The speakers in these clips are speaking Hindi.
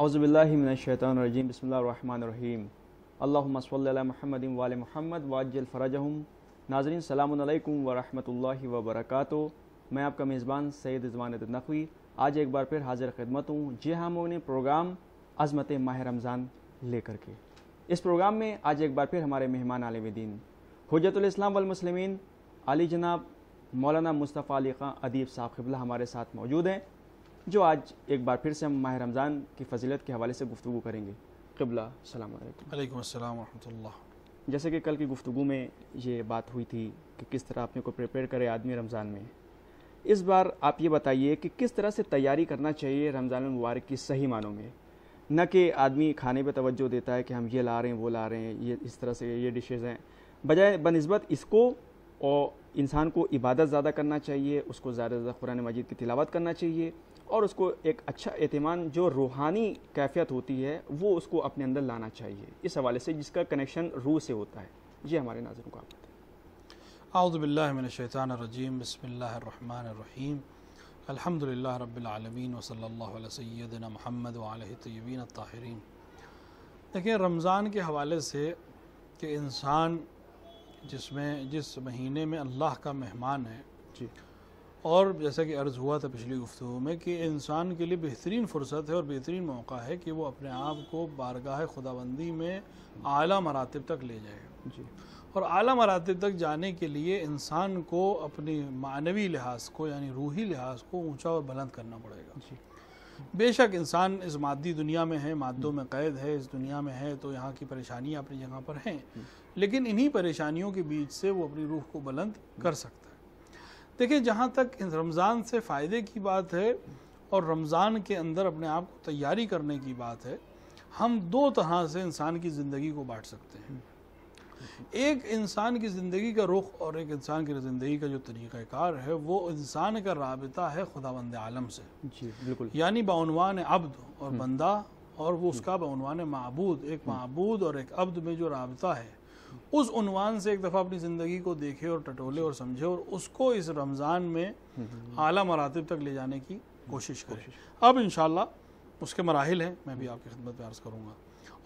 अज़बिल्लिमिनशैतरजीम बसमीम अल्लाम महमद वाल महमद वाजल फ़रजहम नाजरीन सलामकुम वबरक मैं आपका मेज़बान सैद रजवान नकवी आज एक बार फिर हाजिर खिदमत हूँ जी हम हाँ, उन्हें प्रोग्राम अज़मत माह रमज़ान लेकर के इस प्रोग्राम में आज एक बार फिर हमारे मेहमान आलम दीन हजरतलाम वालमसलमिन अली जनाब मौलाना मुस्तफ़ा अली खां अदीब साहब हमारे साथ मौजूद हैं जो आज एक बार फिर से हम माह रमज़ान की फजीलत के हवाले से गुफ्तु करेंगे कबला जैसे कि कल की गुफ्तु में ये बात हुई थी कि किस तरह अपने को प्रिपेयर करे आदमी रमज़ान में इस बार आप ये बताइए कि किस तरह से तैयारी करना चाहिए रमज़ान मुबारक की सही मानों में न कि आदमी खाने पर तवज्जो देता है कि हम ये ला रहे हैं वो ला रहे हैं ये इस तरह से ये डिशेज़ हैं बजाय बनस्बत इसको और इंसान को इबादत ज़्यादा करना चाहिए उसको ज़्यादा से ज़्यादा कुरान मजीद की तिलावत करना चाहिए और उसको एक अच्छा अहतमान जो रूहानी कैफियत होती है वो उसको अपने अंदर लाना चाहिए इस हवाले से जिसका कनेक्शन रूह से होता है ये हमारे नाजरों का आउज़बिल्लिनशैतानरजीम बसमीम अलहमदिल्ला रबालमीन वसल सैदना महमद तयबीन ताहरीन देखिए रमज़ान के हवाले से कि इंसान जिसमें जिस महीने में अल्लाह का मेहमान है जी और जैसा कि अर्ज़ हुआ था पिछली गुफ्तु में कि इंसान के लिए बेहतरीन फुर्सत है और बेहतरीन मौका है कि वो अपने आप को बारगाह खुदाबंदी में आला मरातब तक ले जाए जी और आला मरातब तक जाने के लिए इंसान को अपनी मानवी लिहाज को यानी रूही लिहाज को ऊंचा और बुलंद करना पड़ेगा जी बेशक इंसान इस मादी दुनिया में है मादों में कैद है इस दुनिया में है तो यहाँ की परेशानियाँ अपनी जगह पर हैं हम्म। लेकिन इन्हीं परेशानियों के बीच से वो अपनी रूह को बुलंद कर सकता है देखिए जहाँ तक रमज़ान से फ़ायदे की बात है और रमज़ान के अंदर अपने आप को तैयारी करने की बात है हम दो तरह से इंसान की ज़िंदगी को बांट सकते हैं एक इंसान की ज़िंदगी का रुख और एक इंसान की ज़िंदगी का जो तरीक़ाकार है वो इंसान का रबता है खुदा बंद आलम से जी बिल्कुल यानी बानवान अब्द और हम्म। बंदा और वो उसका बानवान मबूद एक मबूद हम्म। और एक अब्द में जो रबता है उस उनवान से एक दफ़ा अपनी ज़िंदगी को देखे और टटोले और समझे और उसको इस रमज़ान में आला मरातब तक ले जाने की कोशिश करें अब इन उसके मराहल हैं मैं भी आपकी खिदमत प्यार करूँगा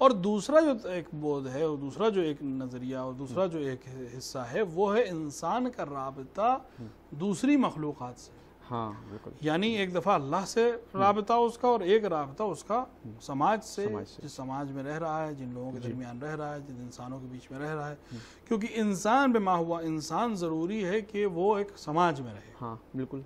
और दूसरा जो एक बोध है और दूसरा जो एक नज़रिया और दूसरा जो एक हिस्सा है वो है इंसान का रबता दूसरी मखलूक से हाँ यानी एक दफ़ा अल्लाह से रबता उसका और एक रबता उसका समाज से समाज से जिस समाज में रह रहा है जिन लोगों के दरमियान रह रहा है जिन इंसानों के बीच में रह रहा है क्योंकि इंसान बेमा हुआ इंसान ज़रूरी है कि वो एक समाज में रहे हाँ बिल्कुल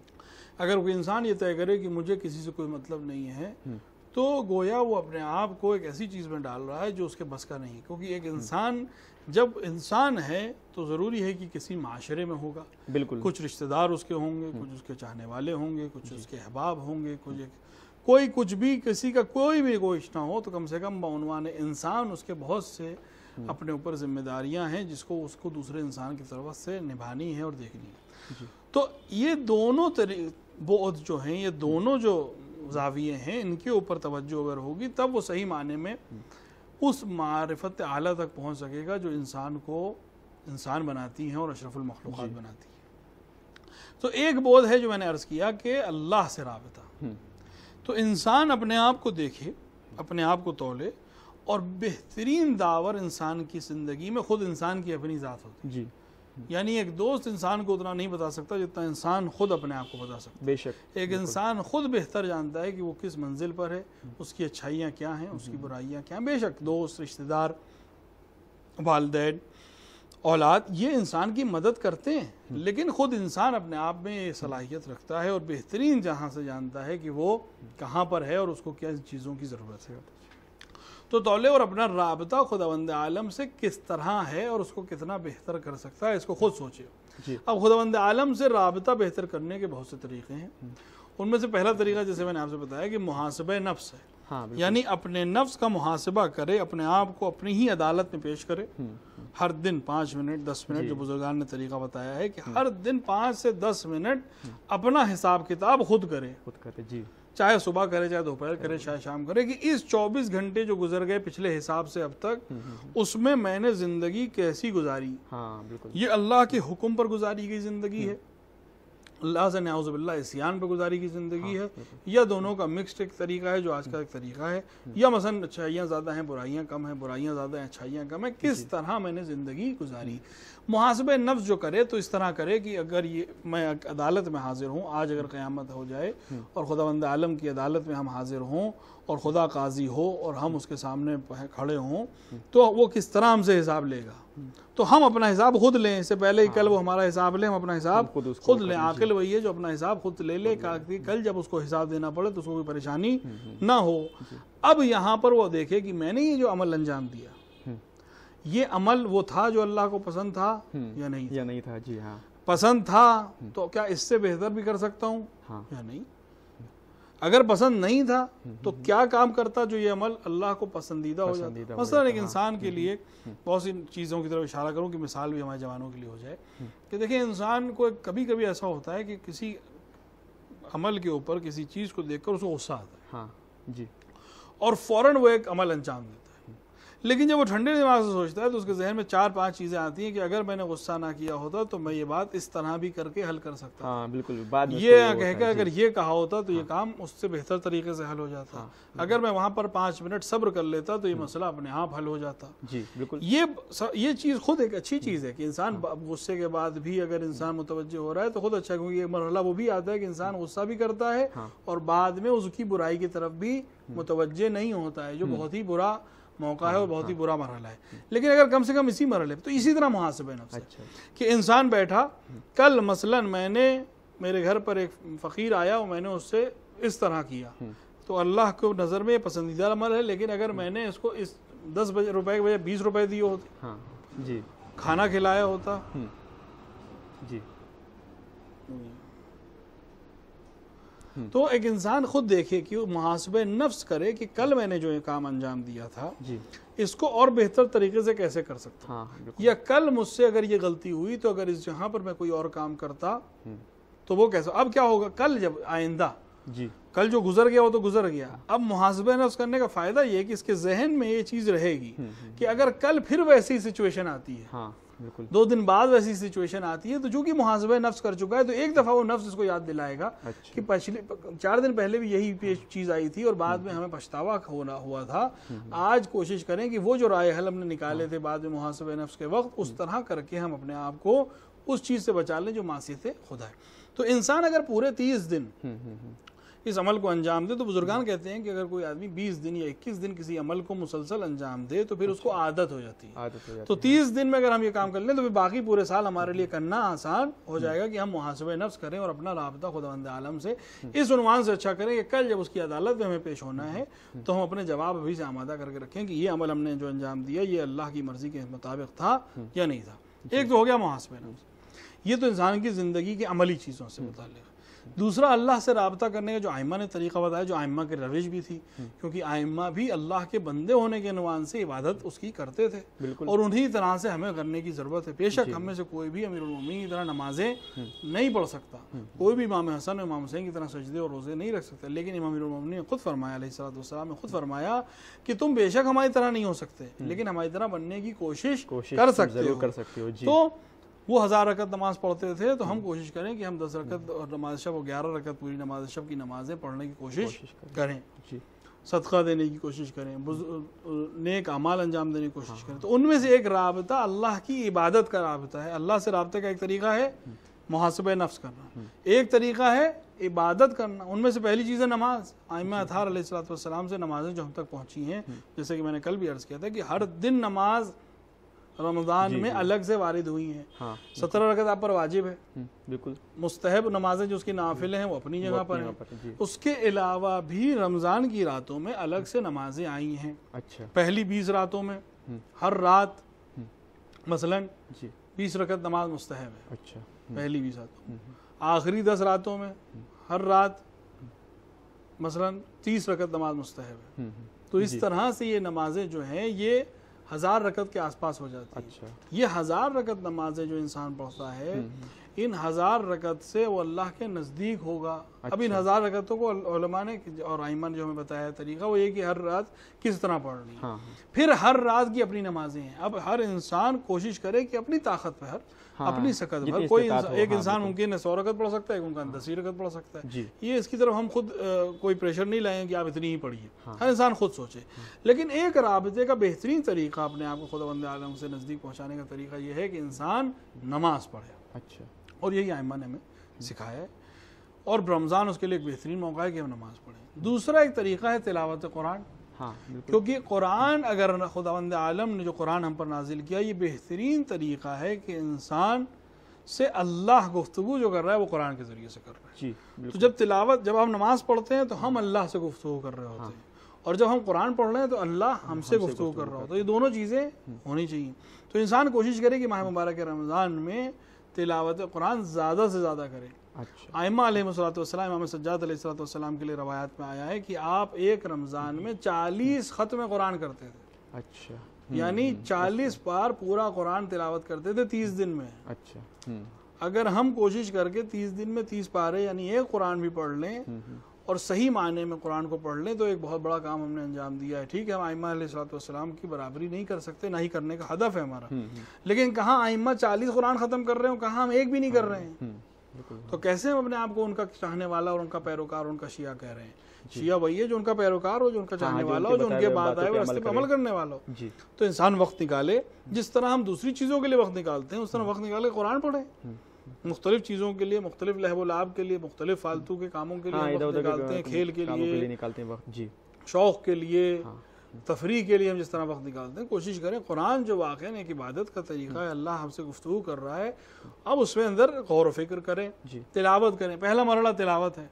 अगर वो इंसान ये तय करे कि मुझे किसी से कोई मतलब नहीं है हम्म। तो गोया वो अपने आप को एक ऐसी चीज़ में डाल रहा है जो उसके बस का नहीं क्योंकि एक इंसान जब इंसान है तो ज़रूरी है कि किसी माशरे में होगा बिल्कुल कुछ रिश्तेदार उसके होंगे कुछ उसके चाहने वाले होंगे कुछ उसके अहबाब होंगे कुछ एक कोई कुछ भी किसी का कोई भी गोश ना हो तो कम से कम बानवान इंसान उसके बहुत से हम्म। अपने ऊपर जिम्मेदारियां हैं जिसको उसको दूसरे इंसान की तरफ से निभानी है और देखनी है तो ये दोनों तरी बोध जो हैं ये दोनों जो जाविये हैं इनके ऊपर तवज्जो अगर होगी तब वो सही माने में उस मारफत आला तक पहुंच सकेगा जो इंसान को इंसान बनाती हैं और अशरफुलमखलूक बनाती हैं तो एक बोध है जो मैंने अर्ज़ किया कि अल्लाह से रबता हम्म। तो इंसान अपने आप को देखे अपने आप को तोले और बेहतरीन दावर इंसान की ज़िंदगी में ख़ुद इंसान की अपनी ज़ात होती है जी यानी एक दोस्त इंसान को उतना नहीं बता सकता जितना इंसान खुद अपने आप को बता सकता है बेशक एक इंसान खुद बेहतर जानता है कि वो किस मंजिल पर है उसकी अच्छाइयाँ क्या हैं उसकी बुराइयाँ क्या हैं बेशक दोस्त रिश्तेदार वालदेन औलाद ये इंसान की मदद करते हैं लेकिन ख़ुद इंसान अपने आप में ये सलाहियत रखता है और बेहतरीन जहाँ से जानता है कि वो कहाँ पर है और उसको क्या चीज़ों की ज़रूरत है तो तौले और अपना रबता खुदावंद आलम से किस तरह है और उसको कितना बेहतर कर सकता है इसको खुद सोचिए अब खुदावंद आलम से रबता बेहतर करने के बहुत से तरीके हैं हम्म। उनमें से पहला तरीका जैसे मैंने आपसे बताया कि मुहासब नफ्स है हाँ, यानी अपने नफ्स का मुहासबा करे अपने आप को अपनी ही अदालत में पेश करे हम्म, हम्म। हर दिन पाँच मिनट दस मिनट जो बुजुर्गान ने तरीका बताया है कि हर दिन पाँच से दस मिनट अपना हिसाब किताब खुद करे खुद करे जी चाहे सुबह करे चाहे दोपहर हम्म, करे हम्म। चाहे शाम करे कि इस 24 घंटे जो गुजर गए पिछले हिसाब से अब तक हम्म, उसमें मैंने जिंदगी कैसी गुजारी हाँ बिल्कुल ये अल्लाह के हुक्म पर गुजारी गई जिंदगी है अल्लाह से नाउज़बिल्ला इसियान पर गुजारी की ज़िंदगी हाँ, है या दोनों का मिक्सड एक तरीका है जो आज का एक तरीका है हम्म। या मसलन अच्छाइयाँ ज़्यादा हैं बुराइयाँ कम हैं बुराइयाँ ज़्यादा हैं अच्छाइयाँ कम हैं किस तरह मैंने ज़िंदगी गुजारी मुहासब नफ्स जो करे तो इस तरह करे कि अगर ये मैं अदालत में हाजिर हूँ आज अगर क़्यामत हो जाए हम्म। और ख़ुदा वंद आलम की अदालत में हम हाजिर हों और खुदा काजी हो और हम हम्म। उसके सामने खड़े हों तो वो किस तरह हमसे हिसाब लेगा तो हम अपना हिसाब खुद लें इससे पहले ही हाँ। कल वो हाँ। हमारा हिसाब लें हम अपना हिसाब खुद खुद लें आकिल वही है जो अपना हिसाब खुद ले ले ताकि कल जब उसको हिसाब देना पड़े तो उसको कोई परेशानी हम्म, हम्म। ना हो अब यहाँ पर वो देखे कि मैंने ये जो अमल अंजाम दिया हम्म। ये अमल वो था जो अल्लाह को पसंद था या नहीं या नहीं था जी हाँ पसंद था तो क्या इससे बेहतर भी कर सकता हूँ हाँ। या नहीं अगर पसंद नहीं था हम्म, तो हम्म, क्या काम करता जो ये अमल अल्लाह को पसंदीदा हो जाता मसलन एक हाँ। इंसान के हम्म, लिए बहुत सी चीज़ों की तरफ इशारा करूँ कि मिसाल भी हमारे जवानों के लिए हो जाए कि देखिए इंसान को कभी कभी ऐसा होता है कि किसी अमल के ऊपर किसी चीज़ को देखकर उसको गुस्सा आता है हाँ जी और फ़ौरन वो एक अमल अंजाम देता लेकिन जब वो ठंडे दिमाग से सोचता है तो उसके जहन में चार पांच चीज़ें आती हैं कि अगर मैंने गुस्सा ना किया होता तो मैं ये बात इस तरह भी करके हल कर सकता हाँ बिल्कुल बाद ये कहकर अगर ये कहा होता तो ये हाँ। काम उससे बेहतर तरीके से हल हो जाता हाँ, अगर मैं वहां पर पांच मिनट सब्र कर लेता तो ये हम्म। मसला अपने आप हल हो जाता जी बिल्कुल ये ये चीज़ खुद एक अच्छी चीज़ है कि हाँ। इंसान गुस्से के बाद भी अगर इंसान मुतवजह हो रहा है तो खुद अच्छा क्योंकि एक मरहला वो भी आता है कि इंसान गुस्सा भी करता है और बाद में उसकी बुराई की तरफ भी मुतवजह नहीं होता है जो बहुत ही बुरा मौका है और हाँ, बहुत ही हाँ। बुरा मरहला है लेकिन अगर कम से कम इसी मरहले तो इसी तरह मुहासब नफ्स अच्छा, अच्छा। कि इंसान बैठा हम्म। कल मसलन मैंने मेरे घर पर एक फ़कीर आया और मैंने उससे इस तरह किया हम्म। तो अल्लाह को नज़र में पसंदीदा अमल है लेकिन अगर हम्म। मैंने इसको इस दस बजे रुपए के बजाय बीस रुपए दिए होते हाँ, जी खाना खिलाया होता जी हम्म। तो एक इंसान खुद देखे कि मुहासबे मुहासब नफ्स करे कि कल मैंने जो ये काम अंजाम दिया था जी। इसको और बेहतर तरीके से कैसे कर सकता हाँ, या कल मुझसे अगर ये गलती हुई तो अगर इस जहाँ पर मैं कोई और काम करता हम्म। तो वो कैसा अब क्या होगा कल जब आइंदा जी कल जो गुजर गया वो तो गुजर गया हाँ। अब मुहासबे नफ्स करने का फायदा ये कि इसके जहन में ये चीज रहेगी हम्म, कि अगर कल फिर वैसी सिचुएशन आती है हाँ। बिल्कुल दो दिन बाद वैसी सिचुएशन आती है तो चूंकि कि नफ्स कर चुका है तो एक दफा वो नफ्स इसको याद दिलाएगा अच्छा। कि पिछले चार दिन पहले भी यही चीज आई थी और बाद में हमें पछतावा होना हुआ था आज कोशिश करें कि वो जो राय हल हमने निकाले थे बाद में मुहासबा नफ्स के वक्त उस तरह करके हम अपने आप को उस चीज से बचा लें जो मासी थे खुदा है तो इंसान अगर पूरे तीस दिन हम्म, हम्म, हम्म। इस अमल को अंजाम दे तो बुजुर्गान कहते हैं कि अगर कोई आदमी 20 दिन या 21 दिन किसी अमल को मुसलसल अंजाम दे तो फिर अच्छा। उसको आदत हो जाती है तो 30 दिन में अगर हम ये काम कर लें तो फिर बाकी पूरे साल हमारे लिए करना आसान हो जाएगा कि हम मुहासब नफ्स करें और अपना रबता खुदावंद आलम से इस उनवान से अच्छा करें कि कल जब उसकी अदालत में हमें पेश होना है तो हम अपने जवाब अभी से आमादा करके रखें कि ये अमल हमने जो अंजाम दिया ये अल्लाह की मर्जी के मुताबिक था या नहीं था एक तो हो गया मुहासब नफ्स ये तो इंसान की ज़िंदगी की अमली चीज़ों से मुतल दूसरा अल्लाह से रबता करने का जो आयमा ने तरीका बताया जो आयमा की रविश भी थी हम्म। क्योंकि आयमा भी अल्लाह के बंदे होने के नुमान से इबादत उसकी करते थे और उन्हीं तरह से हमें करने की ज़रूरत है बेशक हमें से कोई भी उमी की तरह नमाजें हम्म। नहीं पढ़ सकता हम्म। कोई भी इमाम हसन इमाम हुसैन की तरह सजदे और रोज़े नहीं रख सकते लेकिन इमाम ने खुद फरमाया ने खुद फरमाया कि तुम बेशक हमारी तरह नहीं हो सकते लेकिन हमारी तरह बनने की कोशिश कर सकते हो कर सकते हो तो वो हज़ार रकत नमाज़ पढ़ते थे तो हम हम्म। कोशिश करें कि हम दस रकत हम्म। और नमाज शब और ग्यारह रकत पूरी नमाज शब की नमाज़ें पढ़ने की कोशिश, कोशिश करें जी सदका देने की कोशिश करें हम्म। नेक अमाल अंजाम देने की कोशिश हाँ। करें तो उनमें से एक रबता अल्लाह की इबादत का रबता है अल्लाह से रबते का एक तरीका है मुहासब नफ्स करना एक तरीका है इबादत करना उनमें से पहली चीज़ है नमाज आयम अथार सलाम से नमाजें जो हम तक पहुँची हैं जैसे कि मैंने कल भी अर्ज़ किया था कि हर दिन नमाज़ रमज़ान में अलग से वारिद हुई हैं हाँ, सत्रह रकत आप पर वाजिब है हम्म, बिल्कुल मुस्तहब नमाजें जो उसकी नाफिले हैं वो अपनी जगह पर हैं उसके अलावा भी रमज़ान की रातों में अलग से नमाजें आई हैं अच्छा पहली बीस रातों में हम्म। हर रात हम्म। मसलन बीस रकत नमाज मुस्तहब है अच्छा पहली बीस रातों आखिरी दस रातों में हर रात मसलन तीस रकत नमाज मुस्तहब है तो इस तरह से ये नमाजें जो हैं ये हज़ार रकत के आसपास हो जाती है अच्छा ये हज़ार रकत नमाजें जो इंसान पढ़ता है हम्म, हम्म। इन हजार रकत से वो अल्लाह के नज़दीक होगा अच्छा। अब इन अच्छा। हजार रकतों को ने और आइमा ने जो हमें बताया तरीका वो ये कि हर रात किस तरह पढ़नी हाँ, हाँ। फिर हर रात की अपनी नमाजें हैं अब हर इंसान कोशिश करे कि अपनी ताकत पर हाँ। अपनी सकत पर कोई हाँ। एक इंसान हाँ, मुमकिन है सौ रकत पढ़ सकता है उनका दसी रकत पढ़ सकता है ये इसकी तरफ हम खुद कोई प्रेशर नहीं लाएं कि आप इतनी ही पढ़िए हाँ। हर इंसान खुद सोचे लेकिन एक रबते का बेहतरीन तरीका अपने आप को खुदा आलम से नज़दीक पहुँचाने का तरीका यह है कि इंसान नमाज पढ़े अच्छा और यही आयमा ने हमें सिखाया है और रमज़ान उसके लिए एक बेहतरीन मौका है कि हम नमाज़ पढ़ें दूसरा एक तरीका है तिलावत कुरान हाँ क्योंकि कुरान अगर खुदावंद आलम ने जो कुरान हम पर नाजिल किया ये बेहतरीन तरीका है कि इंसान से अल्लाह गुफ्तु जो कर रहा है वो कुरान के ज़रिए से कर रहा है जी, तो जब तिलावत जब हम नमाज पढ़ते हैं तो हम अल्लाह से गुफ्तु कर रहे होते हाँ। हैं और जब हम कुरान पढ़ रहे हैं तो अल्लाह हमसे गुफ्तु कर रहा होता है ये दोनों चीज़ें होनी चाहिए तो इंसान कोशिश करे कि माह मुबारक रमज़ान में तिलावत कुरान ज़्यादा से ज़्यादा करें अच्छा आयमा सलाम इमाम सज्जाद सलाम के लिए रवायात में आया है कि आप एक रमज़ान में चालीस ख़त्म कुरान करते थे अच्छा यानी हम्म, हम्म, चालीस अच्छा। बार पूरा कुरान तिलावत करते थे तीस दिन में अच्छा हम्म। अगर हम कोशिश करके तीस दिन में तीस पारे यानी एक कुरान भी पढ़ लें और सही मायने में कुरान को पढ़ लें तो एक बहुत बड़ा काम हमने अंजाम दिया है ठीक है हम आइमा सलाम की बराबरी नहीं कर सकते ना ही करने का हदफ है हमारा हम्म, हम्म। लेकिन कहाँ आइमा चालीस कुरान ख़त्म कर रहे हो कहाँ हम एक भी नहीं कर रहे हैं हम्म, तो कैसे हम अपने आप को उनका चाहने वाला और उनका पैरोकार उनका शिया कह रहे हैं शिया वही है जो उनका पैरोकार हो जो उनका हाँ, चाहने वाला हो जो उनके बात आए रास्ते पर अमल करने वाला हो तो इंसान वक्त निकाले जिस तरह हम दूसरी चीज़ों के लिए वक्त निकालते हैं उस तरह वक्त निकाले कुरान पढ़े मुख्तलिफ चीज़ों के लिए मुख्तलिफ लहबोलाब के लिए मुख्तलिफ फालतू के कामों के लिए निकालते हाँ, हैं खेल के लिए निकालते हैं वक्त जी शौक के लिए हाँ। तफरी के लिए हम जिस तरह वक्त निकालते हैं कोशिश करें कुरान जो वाक़ है एक इबादत का तरीका है अल्लाह हमसे गुफ्तू कर रहा है अब उसमें अंदर गौर वफिक्र करें तिलावत करें पहला मरला तिलावत है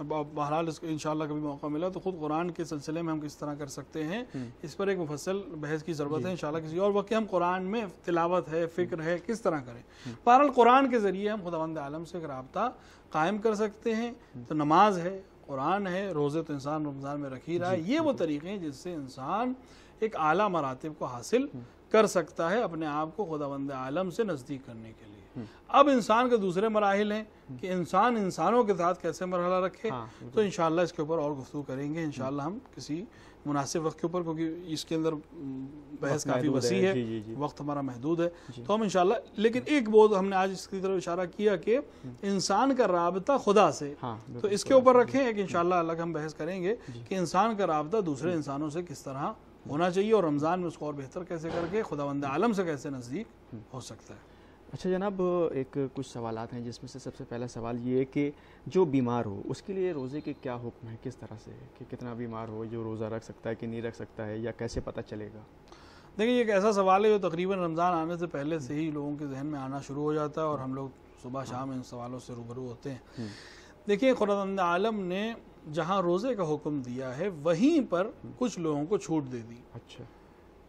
अब बहरहाल इसको इन कभी मौका मिला तो खुद कुरान के सिलसिले में हम किस तरह कर सकते हैं हम्म। इस पर एक मुफसल बहस की ज़रूरत है इन किसी और वक्त हम कुरान में तिलावत है फ़िक्र है किस तरह करें हम्म। बहरहाल कुरान के ज़रिए हम खुदावंद आलम से एक रबता कायम कर सकते हैं हम्म। तो नमाज है कुरान है रोज़े तो इंसान रमज़ान में रख ही रहा है ये वो तरीक़े हैं जिससे इंसान एक आला मरातब को हासिल हम्म। कर सकता है अपने आप को खुदाबंद आलम से नज़दीक करने के लिए हम्म। अब इंसान के दूसरे मराहल हैं हम्म। कि इंसान इंसानों के साथ कैसे मरहला रखे हाँ, तो इन इसके ऊपर और गुफ्तु करेंगे इन हम किसी मुनासिब वक्त के ऊपर क्योंकि इसके अंदर बहस काफ़ी वसी है, वक्त हमारा महदूद है तो हम इनशाला लेकिन एक बहुत हमने आज इसकी तरफ इशारा किया कि इंसान का रबता खुदा से हाँ, तो इसके ऊपर रखें एक इनशाला अलग हम बहस करेंगे कि इंसान का रबता दूसरे इंसानों से किस तरह होना चाहिए और रमज़ान में उसको और बेहतर कैसे करके खुदा वंद आलम से कैसे नज़दीक हो सकता है अच्छा जनाब एक कुछ सवाल हैं जिसमें से सबसे पहला सवाल ये है कि जो बीमार हो उसके लिए रोज़े के क्या हुक्म है किस तरह से कि कितना बीमार हो जो रोज़ा रख सकता है कि नहीं रख सकता है या कैसे पता चलेगा देखिए एक ऐसा सवाल है जो तकरीबन रमज़ान आने से पहले से ही लोगों के जहन में आना शुरू हो जाता है और हम लोग सुबह शाम इन सवालों से रूबरू होते हैं हम्म। देखिए खुरा आलम ने जहाँ रोज़े का हुक्म दिया है वहीं पर हम्म। कुछ लोगों को छूट दे दी अच्छा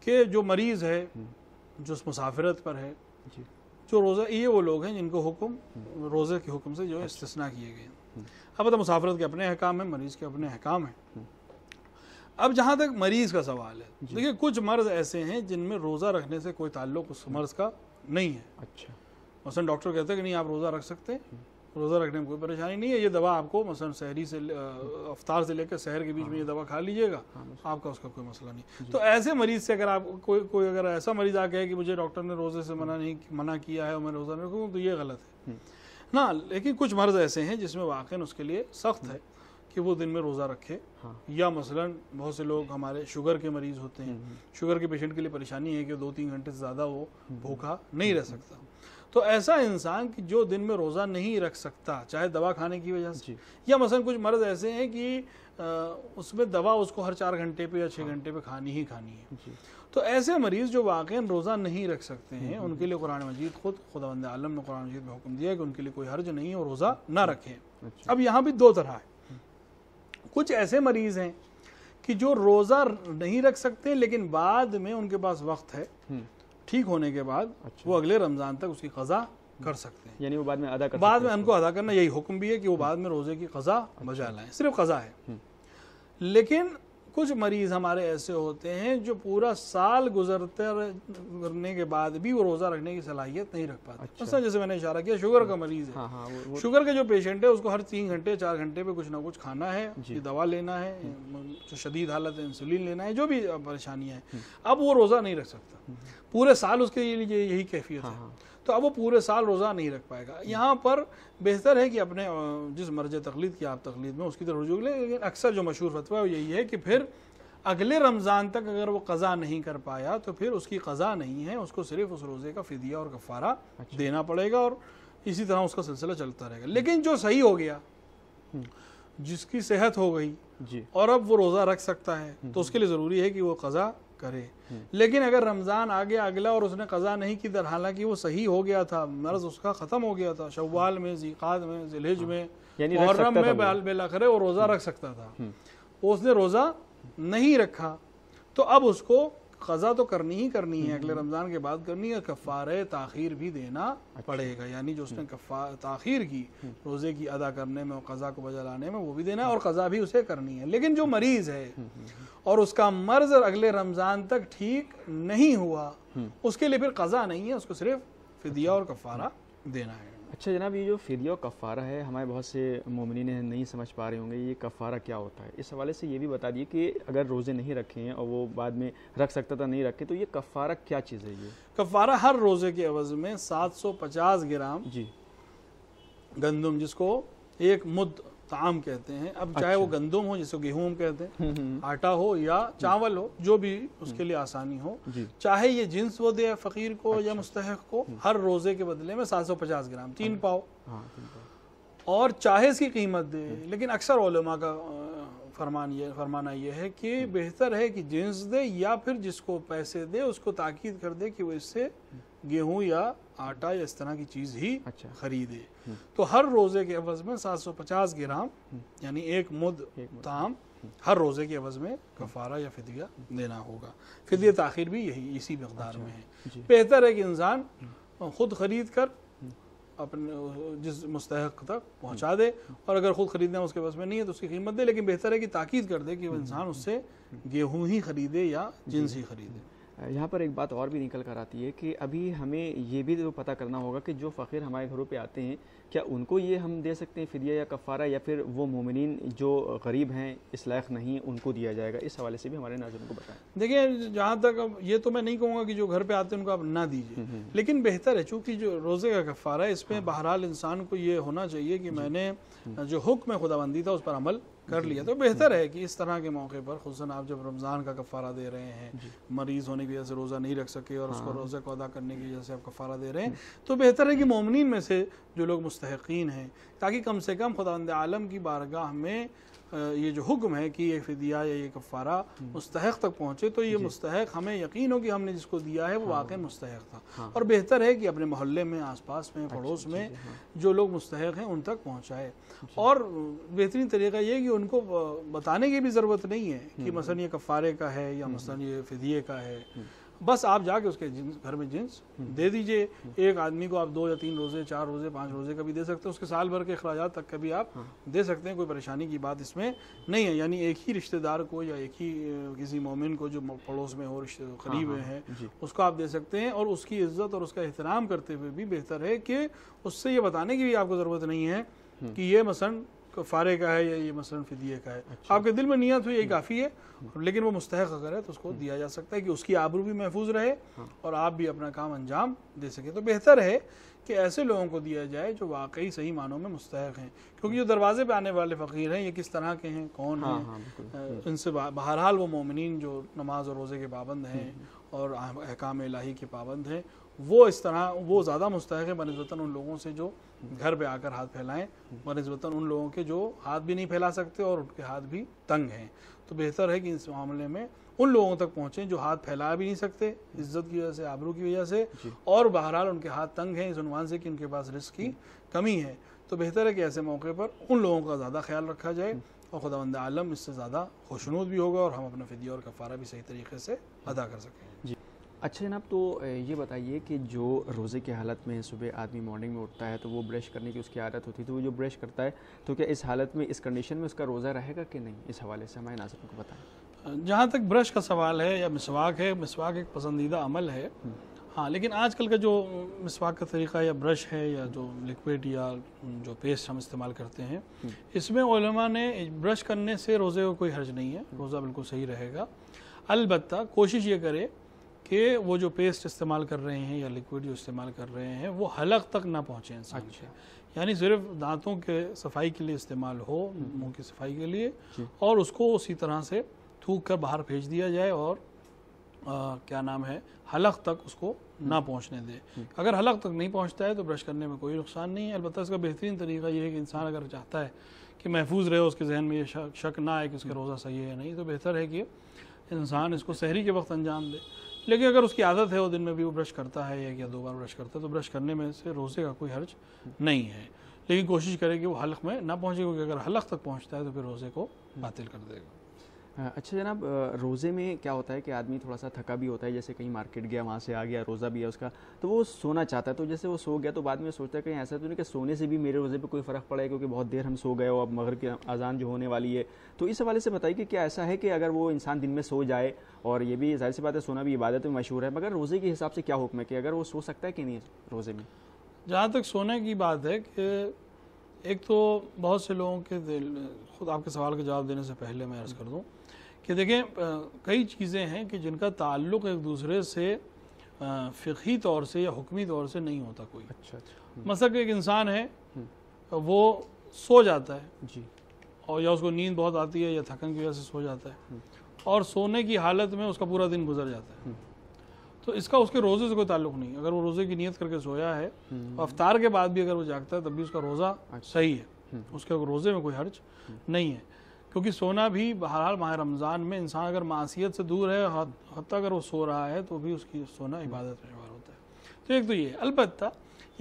कि जो मरीज़ है हम्म। जो मुसाफिरत पर है जो रोज़ा ये वो लोग हैं जिनको हुक्म रोज़े के हुक्म से जो है इस्तना किए गए हैं अब तो मुसाफरत के अपने अहकाम हैं मरीज़ के अपने अहकाम हैं अब जहाँ तक मरीज़ का सवाल है देखिए कुछ मर्ज़ ऐसे हैं जिनमें रोज़ा रखने से कोई ताल्लुक उस मर्ज़ का नहीं है अच्छा मसलन डॉक्टर कहते हैं कि नहीं आप रोज़ा रख सकते रोज़ा रखने में कोई परेशानी नहीं है ये दवा आपको मसलन शहरी से अफ्तार से लेकर शहर के बीच में ये दवा खा लीजिएगा हाँ, आपका उसका कोई मसला नहीं तो ऐसे मरीज़ से अगर आप कोई कोई अगर ऐसा मरीज़ आ है कि मुझे डॉक्टर ने रोज़े से मना नहीं मना किया है और मैं रोज़ा नहीं रखूँ तो ये गलत है हम्म। ना लेकिन कुछ मर्ज ऐसे हैं जिसमें वाकई उसके लिए सख्त हम्म। है कि वो दिन में रोज़ा रखे हाँ। या मसलन बहुत से लोग हमारे शुगर के मरीज़ होते हैं हम्म, शुगर के पेशेंट के लिए परेशानी है कि दो तीन घंटे से ज़्यादा वो भूखा नहीं रह सकता तो ऐसा इंसान कि जो दिन में रोज़ा नहीं रख सकता चाहे दवा खाने की वजह से या मसलन कुछ मर्ज ऐसे हैं कि उसमें दवा उसको हर चार घंटे पे या छः हाँ। घंटे पे खानी ही खानी है तो ऐसे मरीज़ जो वाक़ रोज़ा नहीं रख सकते हैं हम्म, हम्म। उनके लिए कुरान मजीद खुद बंद आलम ने कुरान मजीद में हुक्म दिया कि उनके लिए कोई हर्ज नहीं है और रोज़ा ना रखें अच्छा। अब यहाँ भी दो तरह है कुछ ऐसे मरीज़ हैं कि जो रोज़ा नहीं रख सकते लेकिन बाद में उनके पास वक्त है हम्म। ठीक होने के बाद अच्छा। वो अगले रमज़ान तक उसकी कज़ा कर सकते हैं यानी वो बाद में अदा कर बाद में उनको अदा करना यही हुक्म भी है कि वो बाद में रोज़े की कज़ा अच्छा। बजा लाए सिर्फ कज़ा है हम्म। लेकिन कुछ मरीज़ हमारे ऐसे होते हैं जो पूरा साल गुजरते करने के बाद भी वो रोज़ा रखने की सलाहियत नहीं रख पाते अच्छा। जैसे मैंने इशारा किया शुगर का मरीज़ है हाँ, हाँ, वो, वो, शुगर के जो पेशेंट है उसको हर तीन घंटे चार घंटे पे कुछ ना कुछ खाना है दवा लेना है हम्म। जो शदीद हालत है इंसुलिन लेना है जो भी परेशानियाँ हैं हम्म। अब वो रोज़ा नहीं रख सकता पूरे साल उसके लिए यही कैफियत हाँ, है हाँ। तो अब वो पूरे साल रोज़ा नहीं रख पाएगा यहाँ पर बेहतर है कि अपने जिस मर्ज तकलीद की आप तकलीद में उसकी तरफ रुझू लें लेकिन अक्सर जो मशहूर फतवा है यही है कि फिर अगले रमज़ान तक अगर वो कज़ा नहीं कर पाया तो फिर उसकी कज़ा नहीं है उसको सिर्फ उस रोज़े का फ़िदिया और गफ़ारा अच्छा। देना पड़ेगा और इसी तरह उसका सिलसिला चलता रहेगा लेकिन जो सही हो गया हम्म। जिसकी सेहत हो गई और अब वो रोज़ा रख सकता है हम्म, तो हम्म। उसके लिए ज़रूरी है कि वो कज़ा करे हम्म। लेकिन अगर रमज़ान आगे अगला और उसने कज़ा नहीं की दर हालांकि वो सही हो गया था मर्ज उसका ख़त्म हो गया था शवाल में जीकात में जिलहज हम्म। में मुहर्रम में बाल बेलाखरे वो रोज़ा हम्म। रख सकता था उसने रोज़ा नहीं रखा तो अब उसको क़ज़ा तो करनी ही करनी है अगले हम्म। रमज़ान के बाद करनी है कफ़ार तखिर भी देना अच्छा। पड़ेगा यानी जो उसने हम्म। ताखिर की हम्म। रोज़े की अदा करने में और क़ज़ा को बजा लाने में वो भी देना है और क़ज़ा भी उसे करनी है लेकिन जो मरीज़ है और उसका मर्ज अगले रमज़ान तक ठीक नहीं हुआ उसके लिए फिर क़ज़ा नहीं है उसको सिर्फ फिदिया अच्छा। और कफ़ारा देना है अच्छा जनाब ये जो फ़िदिया कफ़ारा है हमारे बहुत से मोमिन नहीं समझ पा रहे होंगे ये कफ़ारा क्या होता है इस हवाले से ये भी बता दिए कि अगर रोज़े नहीं रखे हैं और वो बाद में रख सकता था नहीं रखे तो ये कफ़ारा क्या चीज़ है ये कफ़ारा हर रोज़े के अवज़ में 750 ग्राम जी गंदम जिसको एक मुद ताम कहते हैं अब अच्छा। चाहे वो अच्छा। गंदम हो जिसको गेहूं कहते हैं हम्म, हम्म। आटा हो या हम्म। चावल हो जो भी उसके लिए आसानी हो चाहे ये जिन्स वो दे फकीर को अच्छा। या मुस्तक को हर रोजे के बदले में सात सौ पचास ग्राम तीन हाँ, पाव और चाहे इसकी कीमत दे लेकिन अक्सर ओलमा का फरमान ये फरमाना यह है कि बेहतर है कि जिन्स दे या फिर जिसको पैसे दे उसको ताकीद कर दे कि वो इससे गेहूं या आटा या इस तरह की चीज ही अच्छा। खरीदे हम्म। तो हर रोजे के अवज में 750 ग्राम हम्म। यानी एक मुद ताम हम्म। हर रोजे के अवज में कफारा या फिदिया देना होगा फिदिया ताखिर भी यही इसी मकदार अच्छा। में है बेहतर है कि इंसान खुद खरीद कर अपने जिस मुस्तक तक पहुंचा दे और अगर खुद खरीदना उसके पास में नहीं है तो उसकी कीमत दे लेकिन बेहतर है कि ताकीद कर दे कि वो इंसान उससे गेहूं ही खरीदे या जिन्स ही खरीदे यहाँ पर एक बात और भी निकल कर आती है कि अभी हमें ये भी तो पता करना होगा कि जो फ़कीर हमारे घरों पे आते हैं क्या उनको ये हम दे सकते हैं फ़िदिया या कफ़ारा या फिर वो मोमिन जो गरीब हैं इस लायक नहीं उनको दिया जाएगा इस हवाले से भी हमारे नाजुन को बताएं देखिए जहाँ तक ये तो मैं नहीं कहूँगा कि जो घर पर आते हैं उनको आप ना दीजिए हम्म, हम्म। लेकिन बेहतर है चूँकि जो रोज़े का कफ़ारा है इसमें हाँ। बहरहाल इंसान को ये होना चाहिए कि मैंने हम्म। जो हुक्म खुदाबंदी था उस पर अमल कर लिया तो बेहतर है कि इस तरह के मौके पर खुसन आप जब रमज़ान का कफ़ारा दे रहे हैं मरीज़ होने की वजह से रोज़ा नहीं रख सके और उसको हाँ। रोज़े को अदा करने की वजह से आप कफ़ारा दे रहे हैं तो बेहतर है कि ममिन में से जो लोग मुस्तकिन हैं ताकि कम से कम खुदांद आलम की बारगाह में ये जो हुक्म है कि ये फिदिया या ये कफ़ारा हम्म। मुस्तक तक पहुँचे तो ये मुस्तक हमें यकीन हो कि हमने जिसको दिया है वो हाँ। वाकई मुस्तक था हाँ। और बेहतर है कि अपने मोहल्ले में आस पास में अच्छा, पड़ोस में हाँ। जो लोग मुस्तक हैं उन तक पहुँचाए और बेहतरीन तरीका ये कि उनको बताने की भी ज़रूरत नहीं है कि हम्म, मसलन हम्म। ये कफ़ारे का है या मसलन ये फिदिए का है बस आप जाके उसके जींस घर में जींस दे दीजिए एक आदमी को आप दो या तीन रोजे चार रोजे पांच रोजे का भी दे सकते हैं उसके साल भर के अखराज तक का भी आप दे सकते हैं कोई परेशानी की बात इसमें नहीं है यानी एक ही रिश्तेदार को या एक ही किसी मोमिन को जो पड़ोस में हो रिश्ते हाँ, करीब हाँ, हैं उसको आप दे सकते हैं और उसकी इज्जत और उसका एहतराम करते हुए भी बेहतर है कि उससे ये बताने की भी आपको ज़रूरत नहीं है हम्म। कि ये मसन तो फारे का है या ये मसलन फिदिए का है अच्छा। आपके दिल में नियत हुई ये हम्म। काफ़ी है हम्म। लेकिन वो मुस्तक अगर है तो उसको हम्म। दिया जा सकता है कि उसकी आबरू भी महफूज रहे हाँ। और आप भी अपना काम अंजाम दे सकें तो बेहतर है कि ऐसे लोगों को दिया जाए जो वाकई सही मानों में मुस्तक हैं क्योंकि जो दरवाजे पे आने वाले फ़कीर हैं ये किस तरह के हैं कौन हाँ, हैं हाँ, इनसे बहरहाल वो मोमिन जो नमाज और रोज़े के पाबंद हैं और अहकाम इलाही के पाबंद हैं वो इस तरह वो ज़्यादा मुस्तक है बनस्बता उन लोगों से जो घर पे आकर हाथ फैलाएं वतन उन लोगों के जो हाथ भी नहीं फैला सकते और उनके हाथ भी तंग हैं तो बेहतर है कि इस मामले में उन लोगों तक पहुंचे जो हाथ फैला भी नहीं सकते इज्जत की वजह से आबरू की वजह से और बहरहाल उनके हाथ तंग हैं इस अनुमान से कि उनके पास रिस्क की कमी है तो बेहतर है कि ऐसे मौके पर उन लोगों का ज़्यादा ख्याल रखा जाए और खुदा आलम इससे ज़्यादा खुशनूद भी होगा और हम अपना फ़िदिया और कफ़ारा भी सही तरीके से अदा कर सकें अच्छा जनाब तो ये बताइए कि जो रोज़े की हालत में सुबह आदमी मॉर्निंग में उठता है तो वो ब्रश करने की उसकी आदत होती है तो वो जो ब्रश करता है तो क्या इस हालत में इस कंडीशन में उसका रोज़ा रहेगा कि नहीं इस हवाले से हमारे नाजर को बताएं जहाँ तक ब्रश का सवाल है या मिसवाक है मिसवाक एक पसंदीदा अमल है हम्म। हाँ लेकिन आजकल का जो मिसवाक का तरीका या ब्रश है या जो लिक्विड या जो पेस्ट हम इस्तेमाल करते हैं हम्म। इसमें ओलमा ने ब्रश करने से रोज़े को कोई हर्ज नहीं है रोज़ा बिल्कुल सही रहेगा अलबत् कोशिश ये करे कि वो जो पेस्ट इस्तेमाल कर रहे हैं या लिक्विड जो इस्तेमाल कर रहे हैं वो हलक तक ना पहुँचे इंसान अच्छा। यानी सिर्फ दांतों के सफाई के लिए इस्तेमाल हो हम्म। मुंह की सफाई के लिए और उसको उसी तरह से थूक कर बाहर भेज दिया जाए और आ, क्या नाम है हलक तक उसको ना हम्म। पहुंचने दे अगर हलक तक नहीं पहुंचता है तो ब्रश करने में कोई नुकसान नहीं है अलबत् इसका बेहतरीन तरीका यह है कि इंसान अगर चाहता है कि महफूज रहे उसके जहन में ये शक, शक ना आए कि उसका हम्म। रोज़ा सही है या नहीं तो बेहतर है कि इंसान इसको शहरी के वक्त अंजाम दे लेकिन अगर उसकी आदत है वो दिन में भी वो ब्रश करता है एक या दो बार ब्रश करता है तो ब्रश करने में से रोज़े का कोई हर्ज नहीं है लेकिन कोशिश करें कि वो हलक में ना पहुँचे क्योंकि अगर हलक तक पहुँचता है तो फिर रोज़े को हम्म। बातिल कर देगा हाँ, अच्छा जनाब रोज़े में क्या होता है कि आदमी थोड़ा सा थका भी होता है जैसे कहीं मार्केट गया वहाँ से आ गया रोज़ा भी है उसका तो वो सोना चाहता है तो जैसे वो सो गया तो बाद में सोचता है कहीं ऐसा तो नहीं कि सोने से भी मेरे रोज़े पे कोई फ़र्क पड़ा है क्योंकि बहुत देर हम सो गए हो अब मगर की अजान जो होने वाली है तो इस हवाले से बताइए कि क्या ऐसा है कि अगर वो इंसान दिन में सो जाए और ये भी जाहिर सी बात है सोना भी इबादत में मशहूर है मगर रोज़े के हिसाब से क्या हुक्म है कि अगर वो सो सकता है कि नहीं रोज़े में जहाँ तक सोने की बात है कि एक तो बहुत से लोगों के दिल खुद आपके सवाल का जवाब देने से पहले मैं अर्ज़ कर दूँ कि देखें कई चीज़ें हैं कि जिनका ताल्लुक एक दूसरे से फ़िकी तौर से या हुक्मी तौर से नहीं होता कोई अच्छा अच्छा हम्म। मसल एक इंसान है हम्म। वो सो जाता है जी और या उसको नींद बहुत आती है या थकन की वजह से सो जाता है हम्म। और सोने की हालत में उसका पूरा दिन गुजर जाता है तो इसका उसके रोज़े से कोई ताल्लुक नहीं अगर वो रोज़े की नीयत करके सोया है अवतार के बाद भी अगर वो जागता है तब भी उसका रोज़ा अच्छा। सही है उसके रोज़े में कोई हर्ज नहीं है क्योंकि सोना भी बहरहाल माह रमज़ान में इंसान अगर मासीत से दूर है हत, अगर वो सो रहा है तो भी उसकी सोना इबादत में शुमार होता है तो एक तो ये अलबत्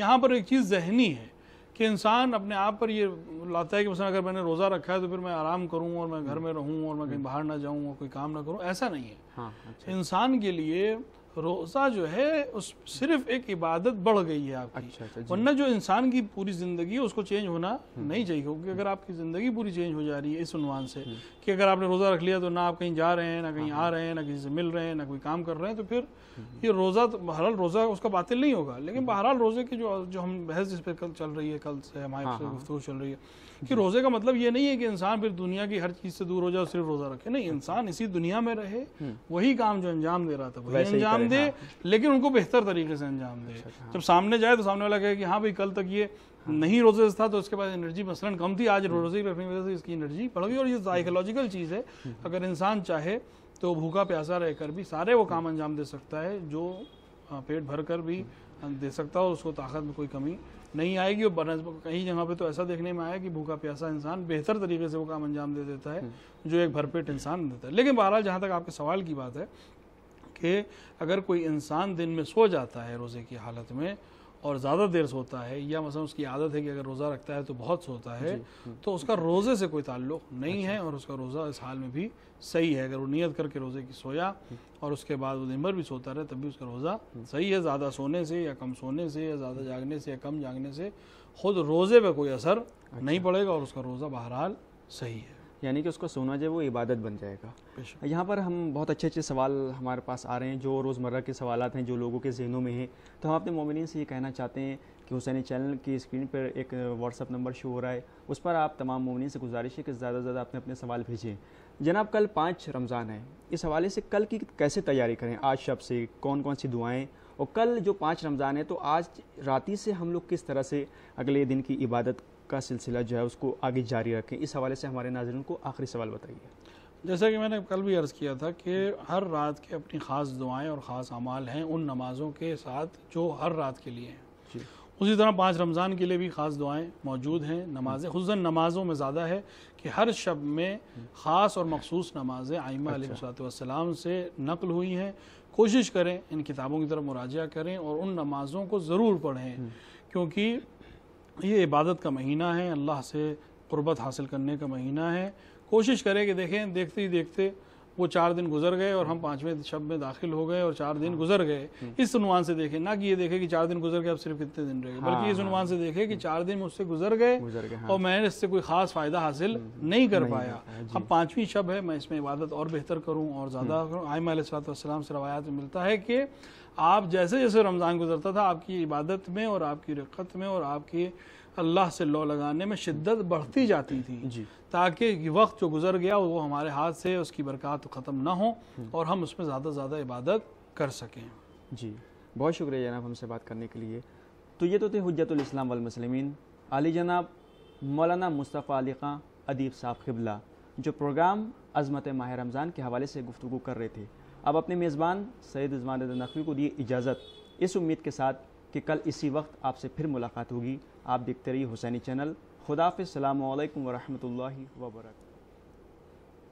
यहाँ पर एक चीज़ जहनी है कि इंसान अपने आप पर ये लाता है कि मसला अगर मैंने रोज़ा रखा है तो फिर मैं आराम करूँ और मैं घर में रहूँ और मैं कहीं बाहर ना जाऊँ और कोई काम ना करूँ ऐसा नहीं है हाँ, अच्छा। इंसान के लिए रोज़ा जो है उस सिर्फ एक इबादत बढ़ गई है आपकी अच्छा, अच्छा, वरना जो इंसान की पूरी ज़िंदगी है उसको चेंज होना हम्म। नहीं चाहिए क्योंकि अगर आपकी ज़िंदगी पूरी चेंज हो जा रही है इस उनवान से हम्म। कि अगर आपने रोज़ा रख लिया तो ना आप कहीं जा रहे हैं ना कहीं हाँ, आ हाँ। रहे हैं ना किसी से मिल रहे हैं ना कोई काम कर रहे हैं तो फिर हम्म। ये रोज़ा तो बहरहाल रोज़ा उसका बातिल नहीं होगा लेकिन बहरहाल रोज़े की जो जो हम बहस जिस पर कल चल रही है कल से हमारे हाँ, गुफ्तु चल रही है कि रोज़े का मतलब ये नहीं है कि इंसान फिर दुनिया की हर चीज़ से दूर हो जाए और सिर्फ रोज़ा रखे नहीं अच्छा। इंसान इसी दुनिया में रहे वही काम जो अंजाम दे रहा था वही अंजाम दे हाँ। लेकिन उनको बेहतर तरीके से अंजाम दे अच्छा, हाँ। जब सामने जाए तो सामने वाला कहे कि हाँ भाई कल तक ये हाँ। नहीं रोजे था तो उसके बाद एनर्जी मसलन कम थी आज हम्म। रोजे रखने की वजह से इसकी एनर्जी बढ़ गई और ये साइकोलॉजिकल चीज़ है हम्म। अगर इंसान चाहे तो भूखा प्यासा रहकर भी सारे वो काम हम्म। अंजाम दे सकता है जो पेट भर कर भी दे सकता है और उसको ताकत में कोई कमी नहीं आएगी और कहीं जगह पे तो ऐसा देखने में आया कि भूखा प्यासा इंसान बेहतर तरीके से वो काम अंजाम दे देता है जो एक भरपेट इंसान देता है लेकिन बहरहाल जहाँ तक आपके सवाल की बात है कि अगर कोई इंसान दिन में सो जाता है रोज़े की हालत में और ज़्यादा देर सोता है या मसा उसकी आदत है कि अगर रोज़ा रखता है तो बहुत सोता है हम्म। तो उसका रोज़े से कोई ताल्लुक नहीं अच्छा। है और उसका रोज़ा इस हाल में भी सही है अगर वो नियत करके रोज़े की सोया और उसके बाद वो दिन भर भी सोता रहे तब भी उसका रोज़ा हम्म। सही है ज़्यादा सोने से या कम सोने से या ज़्यादा जागने से या कम जागने से खुद रोज़े पर कोई असर अच्छा। नहीं पड़ेगा और उसका रोज़ा बहरहाल सही है यानी कि उसको सोना जो वो इबादत बन जाएगा यहाँ पर हम बहुत अच्छे अच्छे सवाल हमारे पास आ रहे हैं जो रोज़मर्रा के सवाल हैं जो लोगों के जहनों में हैं तो हम अपने मोमिन से ये कहना चाहते हैं कि हुसैनी चैनल की स्क्रीन पर एक व्हाट्सअप नंबर शो हो रहा है उस पर आप तमाम मोमिन से गुजारिश है कि ज़्यादा से ज़्यादा आपने अपने सवाल भेजें जनाब कल पाँच रमज़ान है इस हवाले से कल की कैसे तैयारी करें आज शब से कौन कौन सी दुआएँ और कल जो पाँच रमज़ान है तो आज रात से हम लोग किस तरह से अगले दिन की इबादत का सिलसिला जो है उसको आगे जारी रखें इस हवाले से हमारे नाजरन को आखिरी सवाल बताइए जैसा कि मैंने कल भी अर्ज़ किया था कि हर रात के अपनी ख़ास दुआएं और ख़ास अमाल हैं उन नमाज़ों के साथ जो हर रात के लिए हैं उसी तरह पाँच रमज़ान के लिए भी ख़ास दुआएं मौजूद हैं नमाज़ें खुदा नमाज़ों में ज़्यादा है कि हर शब में ख़ास और मखसूस नमाज़ें आइमा अच्छा। वसलाम से नकल हुई हैं कोशिश करें इन किताबों की तरफ मुराजा करें और उन नमाज़ों को ज़रूर पढ़ें हम्म। क्योंकि ये इबादत का महीना है अल्लाह से क़ुरबत हासिल करने का महीना है कोशिश करें कि देखें देखते ही देखते वो चार दिन गुजर गए और हम पांचवें शब में दाखिल हो गए और चार दिन हाँ। गुजर गए हम्म। इस अनुमान से देखें ना कि ये देखें कि चार दिन गुजर गए अब सिर्फ कितने दिन रहे हाँ, बल्कि इस अनुमान हाँ। से देखें कि चार दिन मुझसे गुजर गए हाँ। और मैंने इससे कोई खास फायदा हासिल हम्म, हम्म। नहीं कर पाया अब पांचवी शब है मैं इसमें इबादत और बेहतर करूँ और ज़्यादा करूँ आयम सलाम से रवायात में मिलता है कि आप जैसे जैसे रमज़ान गुजरता था आपकी इबादत में और आपकी रकत में और आपकी अल्लाह से लो लगाने में शिद्दत बढ़ती जाती थी जी ताकि वक्त जो गुजर गया वो हमारे हाथ से उसकी बरकत ख़त्म ना हो और हम उसमें ज़्यादा से ज़्यादा इबादत कर सकें जी बहुत शुक्रिया जनाब हमसे बात करने के लिए तो ये तो थे हजतलाम वमसलमिन आली जनाब मौलाना मुस्तफ़ा अली खां अदीब साहब खिबला जो प्रोग्राम अजमत माह रमज़ान के हवाले से गुफ्तु कर रहे थे अब अपने मेज़बान सैद उजमान नकवी को दिए इजाज़त इस उम्मीद के साथ कि कल इसी वक्त आपसे फिर मुलाकात होगी आप देखते रहिए हुसैनी चैनल खुदाफ़ अल्लाम वरहमल वर्का